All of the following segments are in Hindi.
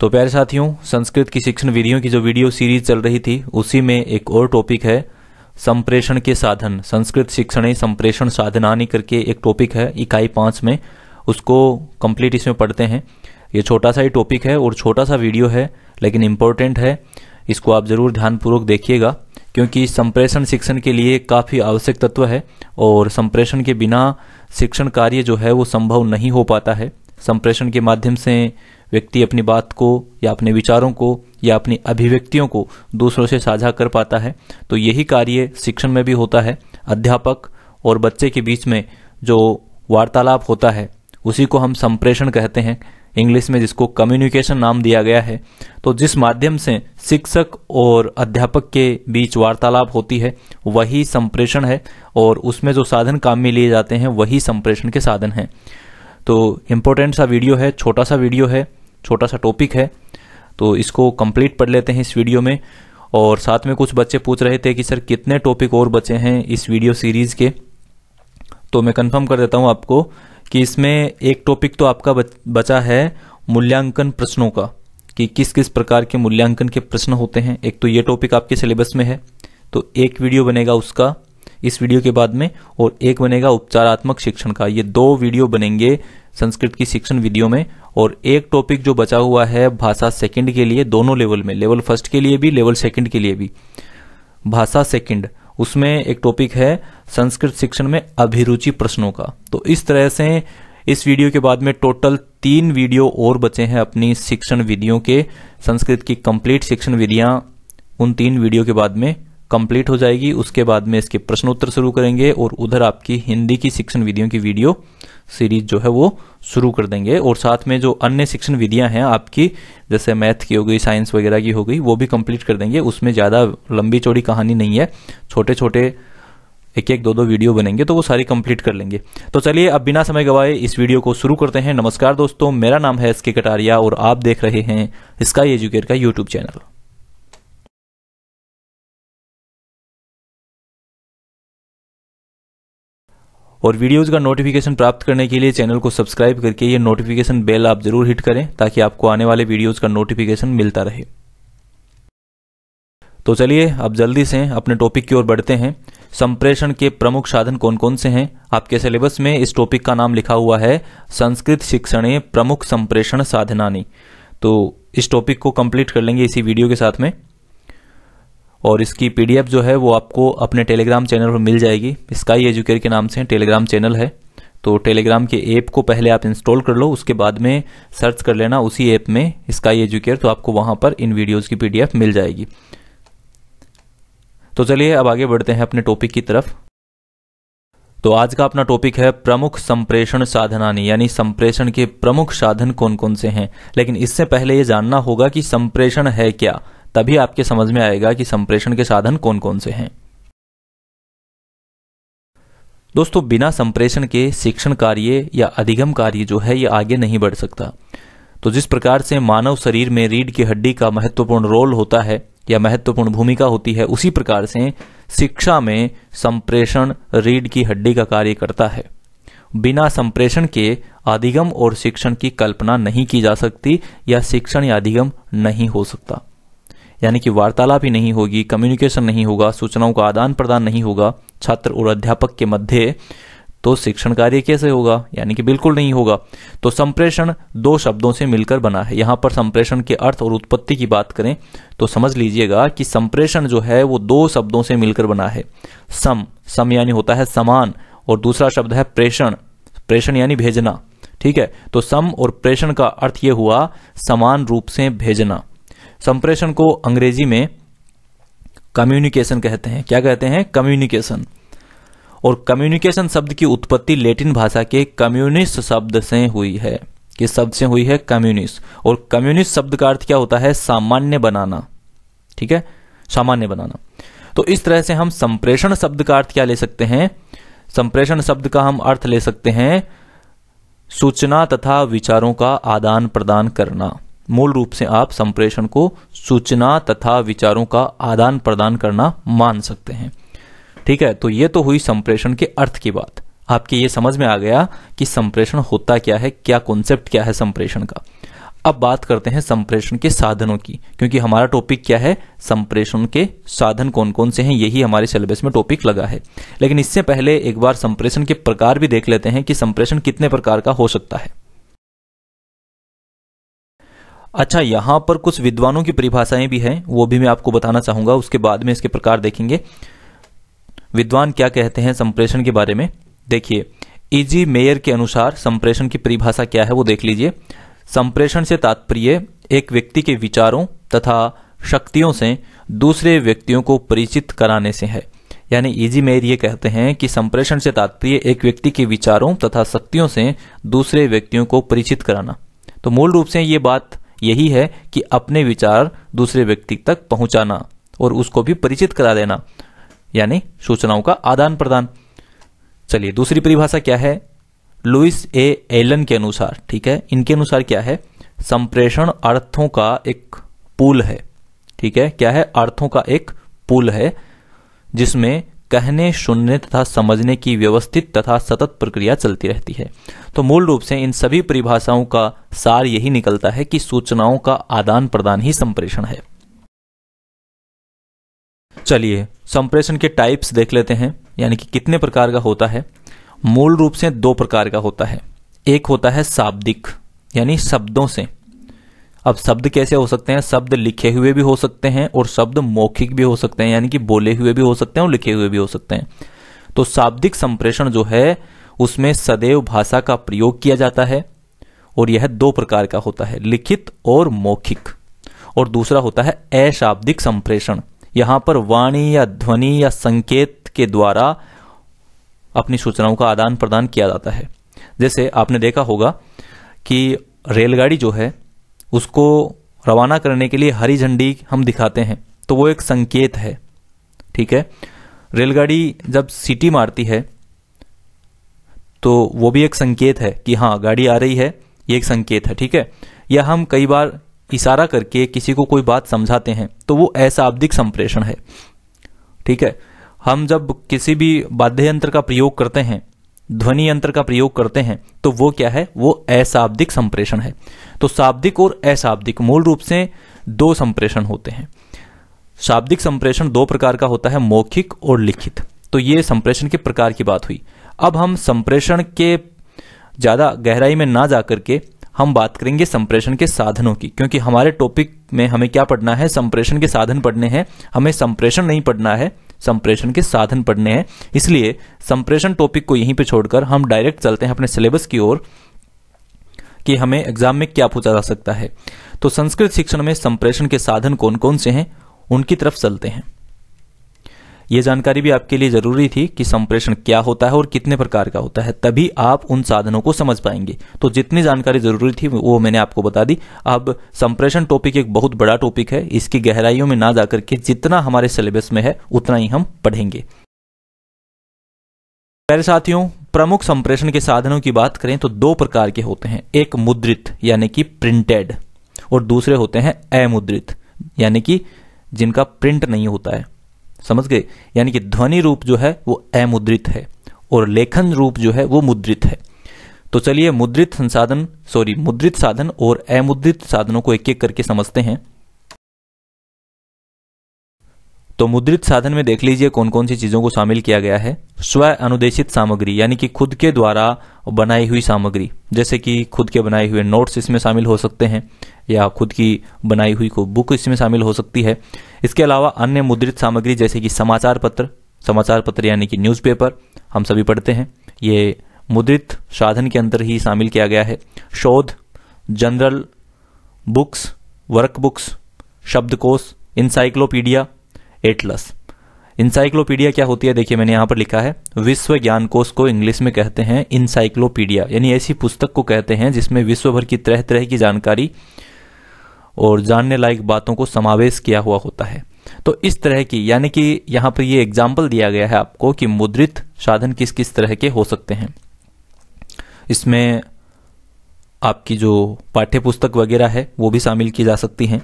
तो प्यारे साथियों संस्कृत की शिक्षण विधियों की जो वीडियो सीरीज चल रही थी उसी में एक और टॉपिक है संप्रेषण के साधन संस्कृत शिक्षण संप्रेषण साधनानी करके एक टॉपिक है इकाई पांच में उसको कंप्लीट इसमें पढ़ते हैं ये छोटा सा ही टॉपिक है और छोटा सा वीडियो है लेकिन इम्पोर्टेंट है इसको आप ज़रूर ध्यानपूर्वक देखिएगा क्योंकि संप्रेषण शिक्षण के लिए काफ़ी आवश्यक तत्व है और संप्रेषण के बिना शिक्षण कार्य जो है वो संभव नहीं हो पाता है संप्रेषण के माध्यम से व्यक्ति अपनी बात को या अपने विचारों को या अपनी अभिव्यक्तियों को दूसरों से साझा कर पाता है तो यही कार्य शिक्षण में भी होता है अध्यापक और बच्चे के बीच में जो वार्तालाप होता है उसी को हम संप्रेषण कहते हैं इंग्लिश में जिसको कम्युनिकेशन नाम दिया गया है तो जिस माध्यम से शिक्षक और अध्यापक के बीच वार्तालाप होती है वही संप्रेषण है और उसमें जो साधन काम में लिए जाते हैं वही संप्रेषण के साधन हैं तो इम्पोर्टेंट सा वीडियो है छोटा सा वीडियो है छोटा सा टॉपिक है तो इसको कंप्लीट पढ़ लेते हैं इस वीडियो में और साथ में कुछ बच्चे पूछ रहे थे कि सर कितने टॉपिक और बचे हैं इस वीडियो सीरीज के तो मैं कंफर्म कर देता हूं आपको कि इसमें एक टॉपिक तो आपका बचा है मूल्यांकन प्रश्नों का कि किस किस प्रकार के मूल्यांकन के प्रश्न होते हैं एक तो ये टॉपिक आपके सिलेबस में है तो एक वीडियो बनेगा उसका इस वीडियो के बाद में और एक बनेगा उपचारात्मक शिक्षण का ये दो वीडियो बनेंगे संस्कृत की शिक्षण विधियों में और एक टॉपिक जो बचा हुआ है भाषा सेकंड के लिए दोनों लेवल में लेवल फर्स्ट के लिए भी लेवल सेकंड के लिए भी भाषा सेकंड उसमें एक टॉपिक है संस्कृत शिक्षण में अभिरुचि प्रश्नों का तो इस तरह से इस वीडियो के बाद में टोटल तीन वीडियो और बचे हैं अपनी शिक्षण विधियों के संस्कृत की कंप्लीट शिक्षण विधियां उन तीन वीडियो के बाद में कंप्लीट हो जाएगी उसके बाद में इसके प्रश्नोत्तर शुरू करेंगे और उधर आपकी हिंदी की शिक्षण विधियों की वीडियो सीरीज जो है वो शुरू कर देंगे और साथ में जो अन्य शिक्षण विधियां हैं आपकी जैसे मैथ की हो गई साइंस वगैरह की हो गई वो भी कंप्लीट कर देंगे उसमें ज़्यादा लंबी चौड़ी कहानी नहीं है छोटे छोटे एक एक दो दो वीडियो बनेंगे तो वो सारी कंप्लीट कर लेंगे तो चलिए अब बिना समय गवाए इस वीडियो को शुरू करते हैं नमस्कार दोस्तों मेरा नाम है एस के कटारिया और आप देख रहे हैं स्काई एजुकेट का यूट्यूब चैनल और वीडियोज़ का नोटिफिकेशन प्राप्त करने के लिए चैनल को सब्सक्राइब करके ये नोटिफिकेशन बेल आप जरूर हिट करें ताकि आपको आने वाले वीडियोज़ का नोटिफिकेशन मिलता रहे तो चलिए अब जल्दी से अपने टॉपिक की ओर बढ़ते हैं संप्रेषण के प्रमुख साधन कौन कौन से हैं आपके सिलेबस में इस टॉपिक का नाम लिखा हुआ है संस्कृत शिक्षण प्रमुख संप्रेषण साधनानी तो इस टॉपिक को कंप्लीट कर लेंगे इसी वीडियो के साथ में और इसकी पीडीएफ जो है वो आपको अपने टेलीग्राम चैनल पर मिल जाएगी स्काई एजुकेयर के नाम से टेलीग्राम चैनल है तो टेलीग्राम के ऐप को पहले आप इंस्टॉल कर लो उसके बाद में सर्च कर लेना उसी ऐप में स्काई एजुकेयर तो आपको वहां पर इन वीडियोज़ की पीडीएफ मिल जाएगी तो चलिए अब आगे बढ़ते हैं अपने टॉपिक की तरफ तो आज का अपना टॉपिक है प्रमुख संप्रेषण साधनानी यानी संप्रेषण के प्रमुख साधन कौन कौन से हैं लेकिन इससे पहले ये जानना होगा कि संप्रेषण है क्या तभी आपके समझ में आएगा कि संप्रेषण के साधन कौन कौन से हैं दोस्तों बिना संप्रेषण के शिक्षण कार्य या अधिगम कार्य जो है ये आगे नहीं बढ़ सकता तो जिस प्रकार से मानव शरीर में रीढ़ की हड्डी का महत्वपूर्ण रोल होता है या महत्वपूर्ण भूमिका होती है उसी प्रकार से शिक्षा में संप्रेषण रीढ़ की हड्डी का कार्य करता है बिना संप्रेषण के अधिगम और शिक्षण की कल्पना नहीं की जा सकती या शिक्षण या अधिगम नहीं हो सकता यानी कि वार्तालाप ही नहीं होगी कम्युनिकेशन नहीं होगा सूचनाओं का आदान प्रदान नहीं होगा छात्र और अध्यापक के मध्य तो शिक्षण कार्य कैसे होगा यानी कि बिल्कुल नहीं होगा तो संप्रेषण दो शब्दों से मिलकर बना है यहां पर संप्रेषण के अर्थ और उत्पत्ति की बात करें तो समझ लीजिएगा कि संप्रेषण जो है वो दो शब्दों से मिलकर बना है सम सम यानी होता है समान और दूसरा शब्द है प्रेषण प्रेषण यानी भेजना ठीक है तो सम और प्रेषण का अर्थ यह हुआ समान रूप से भेजना संप्रेषण को अंग्रेजी में कम्युनिकेशन कहते हैं क्या कहते हैं कम्युनिकेशन और कम्युनिकेशन शब्द की उत्पत्ति लेटिन भाषा के कम्युनिस्ट शब्द से हुई है किस शब्द से हुई है कम्युनिस्ट और कम्युनिस्ट शब्द का अर्थ क्या होता है सामान्य बनाना ठीक है सामान्य बनाना तो इस तरह से हम संप्रेषण शब्द का अर्थ क्या ले सकते हैं संप्रेषण शब्द का हम अर्थ ले सकते हैं सूचना तथा विचारों का आदान प्रदान करना मूल रूप से आप संप्रेषण को सूचना तथा विचारों का आदान प्रदान करना मान सकते हैं ठीक है तो ये तो हुई संप्रेषण के अर्थ की बात आपके ये समझ में आ गया कि संप्रेषण होता क्या है क्या कॉन्सेप्ट क्या है संप्रेषण का अब बात करते हैं संप्रेषण के साधनों की क्योंकि हमारा टॉपिक क्या है संप्रेषण के साधन कौन कौन से हैं यही हमारे सिलेबस में टॉपिक लगा है लेकिन इससे पहले एक बार संप्रेषण के प्रकार भी देख लेते हैं कि संप्रेषण कितने प्रकार का हो सकता है अच्छा यहाँ पर कुछ विद्वानों की परिभाषाएं भी हैं वो भी मैं आपको बताना चाहूंगा उसके बाद में इसके प्रकार देखेंगे विद्वान क्या कहते हैं संप्रेषण के बारे में देखिए इजी मेयर के अनुसार संप्रेषण की परिभाषा क्या है वो देख लीजिए संप्रेषण से तात्पर्य एक व्यक्ति के विचारों तथा शक्तियों से दूसरे व्यक्तियों को परिचित कराने से है यानी इजी मेयर ये कहते हैं कि संप्रेषण से तात्पर्य एक व्यक्ति के विचारों तथा शक्तियों से दूसरे व्यक्तियों को परिचित कराना तो मूल रूप से ये बात यही है कि अपने विचार दूसरे व्यक्ति तक पहुंचाना और उसको भी परिचित करा देना यानी सूचनाओं का आदान प्रदान चलिए दूसरी परिभाषा क्या है लुइस ए एलन के अनुसार ठीक है इनके अनुसार क्या है संप्रेषण अर्थों का एक पुल है ठीक है क्या है अर्थों का एक पुल है जिसमें कहने सुनने तथा समझने की व्यवस्थित तथा सतत प्रक्रिया चलती रहती है तो मूल रूप से इन सभी परिभाषाओं का सार यही निकलता है कि सूचनाओं का आदान प्रदान ही संप्रेषण है चलिए संप्रेषण के टाइप्स देख लेते हैं यानी कि कितने प्रकार का होता है मूल रूप से दो प्रकार का होता है एक होता है शाब्दिक यानी शब्दों से अब शब्द कैसे हो सकते हैं शब्द लिखे हुए भी हो सकते हैं और शब्द मौखिक भी हो सकते हैं यानी कि बोले हुए भी हो सकते हैं और लिखे हुए भी हो सकते हैं तो शाब्दिक संप्रेषण जो है उसमें सदैव भाषा का प्रयोग किया जाता है और यह दो प्रकार का होता है लिखित और मौखिक और दूसरा होता है अशाब्दिक संप्रेषण यहां पर वाणी या ध्वनि या संकेत के द्वारा अपनी सूचनाओं का आदान प्रदान किया जाता है जैसे आपने देखा होगा कि रेलगाड़ी जो है उसको रवाना करने के लिए हरी झंडी हम दिखाते हैं तो वो एक संकेत है ठीक है रेलगाड़ी जब सीटी मारती है तो वो भी एक संकेत है कि हाँ गाड़ी आ रही है ये एक संकेत है ठीक है या हम कई बार इशारा करके किसी को कोई बात समझाते हैं तो वो अशाब्दिक संप्रेषण है ठीक है हम जब किसी भी वाद्य यंत्र का प्रयोग करते हैं ध्वनि यंत्र का प्रयोग करते हैं तो वो क्या है वो अशाब्दिक संप्रेषण है तो शाब्दिक और अशाब्दिक मूल रूप से दो संप्रेषण होते हैं शाब्दिक संप्रेषण दो प्रकार का होता है मौखिक और लिखित तो ये संप्रेषण के प्रकार की बात हुई अब हम संप्रेषण के ज़्यादा गहराई में ना जा करके हम बात करेंगे संप्रेषण के साधनों की क्योंकि हमारे टॉपिक में हमें क्या पढ़ना है संप्रेषण के साधन पढ़ने हैं हमें संप्रेषण नहीं पढ़ना है संप्रेषण के साधन पढ़ने हैं इसलिए संप्रेषण टॉपिक को यहीं पे छोड़कर हम डायरेक्ट चलते हैं अपने सिलेबस की ओर कि हमें एग्जाम में क्या पूछा जा सकता है तो संस्कृत शिक्षण में संप्रेषण के साधन कौन कौन से हैं उनकी तरफ चलते हैं ये जानकारी भी आपके लिए जरूरी थी कि संप्रेषण क्या होता है और कितने प्रकार का होता है तभी आप उन साधनों को समझ पाएंगे तो जितनी जानकारी जरूरी थी वो मैंने आपको बता दी अब संप्रेषण टॉपिक एक बहुत बड़ा टॉपिक है इसकी गहराइयों में ना जाकर के जितना हमारे सिलेबस में है उतना ही हम पढ़ेंगे मेरे साथियों प्रमुख संप्रेषण के साधनों की बात करें तो दो प्रकार के होते हैं एक मुद्रित यानी कि प्रिंटेड और दूसरे होते हैं अमुद्रित यानी कि जिनका प्रिंट नहीं होता है समझ गए यानी कि ध्वनि रूप जो है वो अमुद्रित है और लेखन रूप जो है वो मुद्रित है तो चलिए मुद्रित संसाधन सॉरी मुद्रित साधन और अमुद्रित साधनों को एक एक करके समझते हैं तो मुद्रित साधन में देख लीजिए कौन कौन सी चीज़ों को शामिल किया गया है स्व अनुदेशित सामग्री यानी कि खुद के द्वारा बनाई हुई सामग्री जैसे कि खुद के बनाए हुए नोट्स इसमें शामिल हो सकते हैं या खुद की बनाई हुई को बुक इसमें शामिल हो सकती है इसके अलावा अन्य मुद्रित सामग्री जैसे कि समाचार पत्र समाचार पत्र यानी कि न्यूज़पेपर हम सभी पढ़ते हैं ये मुद्रित साधन के अंदर ही शामिल किया गया है शोध जनरल बुक्स वर्क बुक्स शब्दकोश इंसाइक्लोपीडिया एटलस इंसाइक्लोपीडिया क्या होती है देखिए मैंने यहाँ पर लिखा है विश्व ज्ञान कोष को इंग्लिश में कहते हैं इंसाइक्लोपीडिया यानी ऐसी पुस्तक को कहते हैं जिसमें विश्व भर की तरह तरह की जानकारी और जानने लायक बातों को समावेश किया हुआ होता है तो इस तरह की यानी कि यहाँ पर ये एग्जाम्पल दिया गया है आपको कि मुद्रित साधन किस किस तरह के हो सकते हैं इसमें आपकी जो पाठ्य पुस्तक वगैरह है वो भी शामिल की जा सकती हैं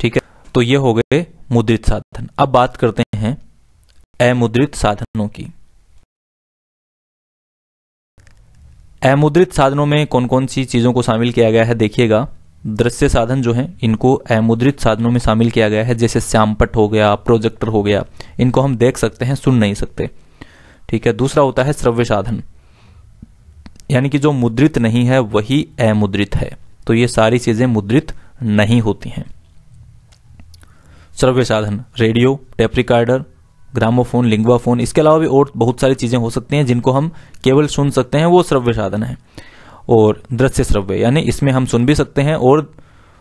ठीक है तो ये हो गए मुद्रित साधन अब बात करते हैं अमुद्रित साधनों की अमुद्रित साधनों में कौन कौन सी चीजों को शामिल किया गया है देखिएगा दृश्य साधन जो हैं इनको अमुद्रित साधनों में शामिल किया गया है जैसे श्यामपट हो गया प्रोजेक्टर हो गया इनको हम देख सकते हैं सुन नहीं सकते ठीक है दूसरा होता है श्रव्य साधन यानी कि जो मुद्रित नहीं है वही अमुद्रित है तो ये सारी चीजें मुद्रित नहीं होती हैं श्रव्य साधन radio tape recorder gramophone Linguaphone इसके अलावा भी और बहुत सारी चीज़ें हो सकती हैं जिनको हम केवल सुन सकते हैं वो श्रव्य साधन है और दृश्य श्रव्य यानी इसमें हम सुन भी सकते हैं और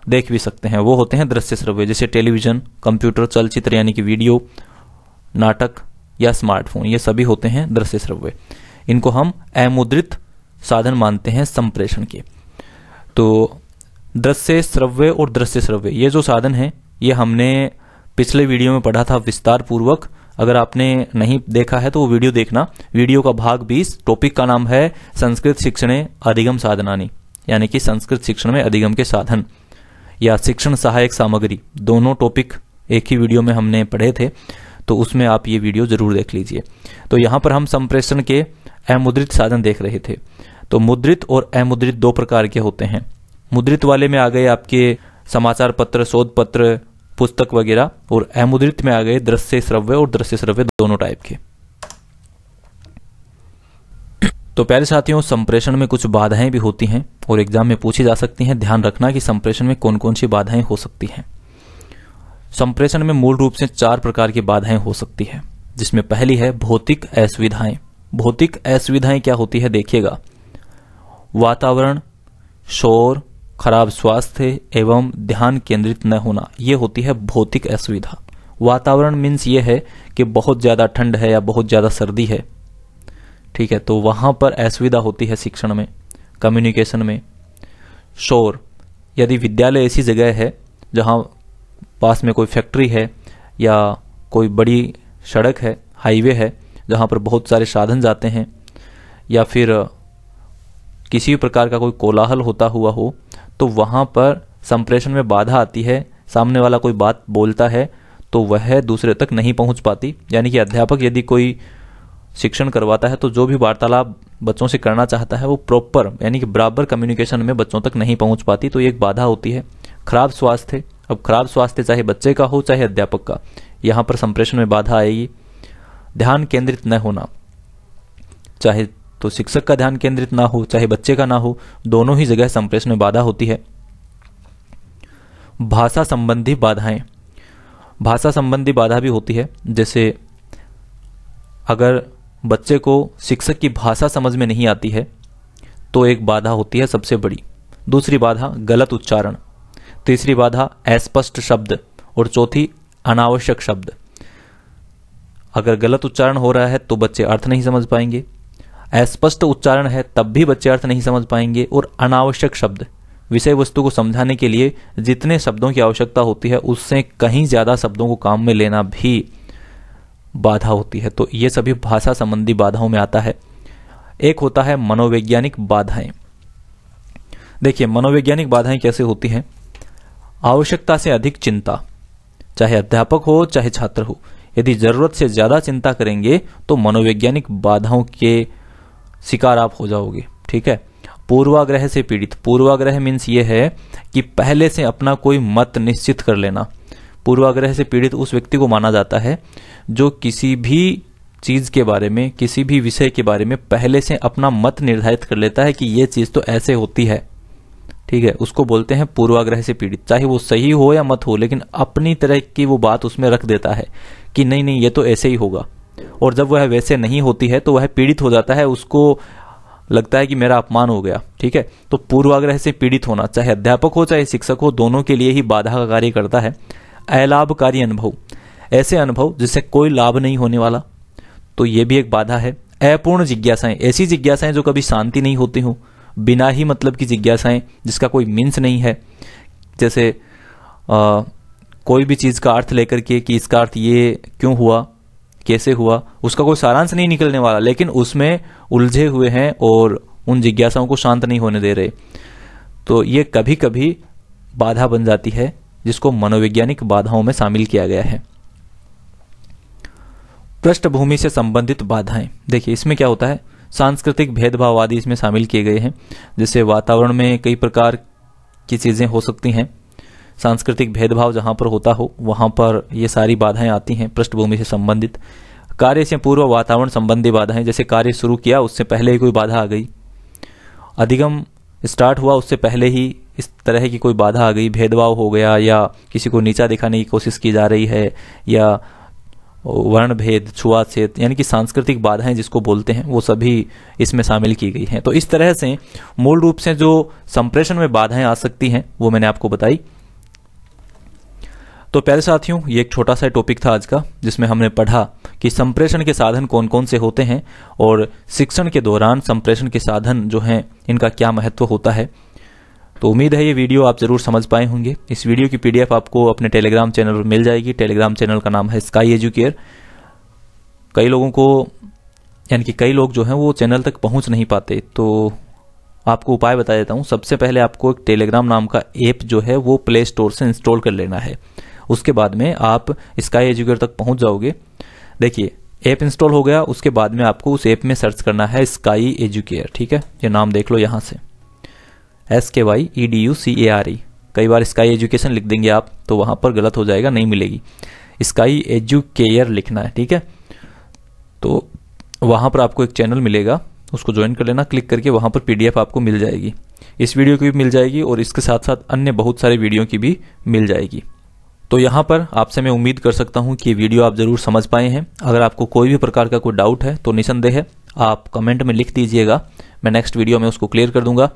देख भी सकते हैं वो होते हैं दृश्य श्रव्य जैसे टेलीविजन कंप्यूटर चलचित्र यानी कि वीडियो नाटक या स्मार्टफोन ये सभी होते हैं दृश्य श्रव्य इनको हम अमुद्रित साधन मानते हैं संप्रेषण के तो दृश्य श्रव्य और दृश्य श्रव्य ये जो साधन है ये हमने पिछले वीडियो में पढ़ा था विस्तार पूर्वक अगर आपने नहीं देखा है तो वो वीडियो देखना वीडियो का भाग 20 टॉपिक का नाम है संस्कृत शिक्षण अधिगम साधनानी यानी कि संस्कृत शिक्षण में अधिगम के साधन या शिक्षण सहायक सामग्री दोनों टॉपिक एक ही वीडियो में हमने पढ़े थे तो उसमें आप ये वीडियो जरूर देख लीजिए तो यहाँ पर हम संप्रेषण के अमुद्रित साधन देख रहे थे तो मुद्रित और अमुद्रित दो प्रकार के होते हैं मुद्रित वाले में आ गए आपके समाचार पत्र शोध पत्र पुस्तक वगैरह और अमुद्रित में आ गए दृश्य श्रव्य और दृश्य श्रव्य दोनों टाइप के तो प्यारे साथियों संप्रेषण में कुछ बाधाएं भी होती हैं और एग्जाम में पूछी जा सकती हैं ध्यान रखना कि संप्रेषण में कौन कौन सी बाधाएं हो सकती हैं संप्रेषण में मूल रूप से चार प्रकार की बाधाएं हो सकती है जिसमें पहली है भौतिक असुविधाएं भौतिक असुविधाएं क्या होती है देखिएगा वातावरण शोर खराब स्वास्थ्य एवं ध्यान केंद्रित न होना ये होती है भौतिक असुविधा वातावरण मीन्स ये है कि बहुत ज़्यादा ठंड है या बहुत ज़्यादा सर्दी है ठीक है तो वहाँ पर असुविधा होती है शिक्षण में कम्युनिकेशन में शोर यदि विद्यालय ऐसी जगह है जहाँ पास में कोई फैक्ट्री है या कोई बड़ी सड़क है हाईवे है जहाँ पर बहुत सारे साधन जाते हैं या फिर किसी भी प्रकार का कोई कोलाहल होता हुआ हो तो वहाँ पर संप्रेषण में बाधा आती है सामने वाला कोई बात बोलता है तो वह दूसरे तक नहीं पहुँच पाती यानी कि अध्यापक यदि कोई शिक्षण करवाता है तो जो भी वार्तालाप बच्चों से करना चाहता है वो प्रॉपर यानी कि बराबर कम्युनिकेशन में बच्चों तक नहीं पहुंच पाती तो ये एक बाधा होती है खराब स्वास्थ्य अब खराब स्वास्थ्य चाहे बच्चे का हो चाहे अध्यापक का यहाँ पर संप्रेषण में बाधा आएगी ध्यान केंद्रित न होना चाहे तो शिक्षक का ध्यान केंद्रित ना हो चाहे बच्चे का ना हो दोनों ही जगह संप्रेषण में बाधा होती है भाषा संबंधी बाधाएं भाषा संबंधी बाधा भी होती है जैसे अगर बच्चे को शिक्षक की भाषा समझ में नहीं आती है तो एक बाधा होती है सबसे बड़ी दूसरी बाधा गलत उच्चारण तीसरी बाधा अस्पष्ट शब्द और चौथी अनावश्यक शब्द अगर गलत उच्चारण हो रहा है तो बच्चे अर्थ नहीं समझ पाएंगे अस्पष्ट उच्चारण है तब भी बच्चे अर्थ नहीं समझ पाएंगे और अनावश्यक शब्द विषय वस्तु को समझाने के लिए जितने शब्दों की आवश्यकता होती है उससे कहीं ज़्यादा शब्दों को काम में लेना भी बाधा होती है तो ये सभी भाषा संबंधी बाधाओं में आता है एक होता है मनोवैज्ञानिक बाधाएं देखिए मनोवैज्ञानिक बाधाएं कैसे होती हैं आवश्यकता से अधिक चिंता चाहे अध्यापक हो चाहे छात्र हो यदि जरूरत से ज्यादा चिंता करेंगे तो मनोवैज्ञानिक बाधाओं के शिकार आप हो जाओगे ठीक है पूर्वाग्रह से पीड़ित पूर्वाग्रह मीन्स ये है कि पहले से अपना कोई मत निश्चित कर लेना पूर्वाग्रह से पीड़ित उस व्यक्ति को माना जाता है जो किसी भी चीज़ के बारे में किसी भी विषय के बारे में पहले से अपना मत निर्धारित कर लेता है कि यह चीज़ तो ऐसे होती है ठीक है उसको बोलते हैं पूर्वाग्रह से पीड़ित चाहे वो सही हो या मत हो लेकिन अपनी तरह की वो बात उसमें रख देता है कि नहीं नहीं ये तो ऐसे ही होगा और जब वह वैसे नहीं होती है तो वह पीड़ित हो जाता है उसको लगता है कि मेरा अपमान हो गया ठीक है तो पूर्वाग्रह से पीड़ित होना चाहे अध्यापक हो चाहे शिक्षक हो दोनों के लिए ही बाधा का कार्य करता है अलाभकारी अनुभव ऐसे अनुभव जिससे कोई लाभ नहीं होने वाला तो यह भी एक बाधा है अपूर्ण जिज्ञासाएं ऐसी जिज्ञासाएं जो कभी शांति नहीं होती हूं बिना ही मतलब की जिज्ञासाएं जिसका कोई मीन्स नहीं है जैसे आ, कोई भी चीज़ का अर्थ लेकर के कि इसका अर्थ ये क्यों हुआ कैसे हुआ उसका कोई सारांश नहीं निकलने वाला लेकिन उसमें उलझे हुए हैं और उन जिज्ञासाओं को शांत नहीं होने दे रहे तो ये कभी कभी बाधा बन जाती है जिसको मनोवैज्ञानिक बाधाओं में शामिल किया गया है पृष्ठभूमि से संबंधित बाधाएं देखिए इसमें क्या होता है सांस्कृतिक भेदभाव आदि इसमें शामिल किए गए हैं जैसे वातावरण में कई प्रकार की चीज़ें हो सकती हैं सांस्कृतिक भेदभाव जहां पर होता हो वहां पर ये सारी बाधाएं आती हैं पृष्ठभूमि से संबंधित कार्य से पूर्व वातावरण संबंधी बाधाएं जैसे कार्य शुरू किया उससे पहले ही कोई बाधा आ गई अधिगम स्टार्ट हुआ उससे पहले ही इस तरह की कोई बाधा आ गई भेदभाव हो गया या किसी को नीचा दिखाने की कोशिश की जा रही है या वर्ण भेद छुआछेद यानी कि सांस्कृतिक बाधाएं जिसको बोलते हैं वो सभी इसमें शामिल की गई हैं तो इस तरह से मूल रूप से जो संप्रेषण में बाधाएं आ सकती हैं वो मैंने आपको बताई तो प्यारे साथियों ये एक छोटा सा टॉपिक था आज का जिसमें हमने पढ़ा कि संप्रेषण के साधन कौन कौन से होते हैं और शिक्षण के दौरान संप्रेषण के साधन जो हैं इनका क्या महत्व होता है तो उम्मीद है ये वीडियो आप जरूर समझ पाए होंगे इस वीडियो की पीडीएफ आपको अपने टेलीग्राम चैनल पर मिल जाएगी टेलीग्राम चैनल का नाम है स्काई एजुकेयर कई लोगों को यानी कि कई लोग जो हैं वो चैनल तक पहुंच नहीं पाते तो आपको उपाय बता देता हूँ सबसे पहले आपको एक टेलीग्राम नाम का ऐप जो है वो प्ले स्टोर से इंस्टॉल कर लेना है उसके बाद में आप स्काई एजुकेटर तक पहुंच जाओगे देखिए ऐप इंस्टॉल हो गया उसके बाद में आपको उस ऐप में सर्च करना है स्काई एजुकेयर ठीक है ये नाम देख लो यहाँ से S K Y E D U C A R E कई बार स्काई एजुकेशन लिख देंगे आप तो वहाँ पर गलत हो जाएगा नहीं मिलेगी स्काई एजुकेयर लिखना है ठीक है तो वहाँ पर आपको एक चैनल मिलेगा उसको ज्वाइन कर लेना क्लिक करके वहाँ पर पीडीएफ आपको मिल जाएगी इस वीडियो की भी मिल जाएगी और इसके साथ साथ अन्य बहुत सारे वीडियो की भी मिल जाएगी तो यहाँ पर आपसे मैं उम्मीद कर सकता हूँ कि ये वीडियो आप ज़रूर समझ पाए हैं अगर आपको कोई भी प्रकार का कोई डाउट है तो निसंदेह आप कमेंट में लिख दीजिएगा मैं नेक्स्ट वीडियो में उसको क्लियर कर दूंगा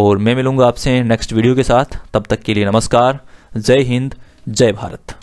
और मैं मिलूंगा आपसे नेक्स्ट वीडियो के साथ तब तक के लिए नमस्कार जय हिंद जय भारत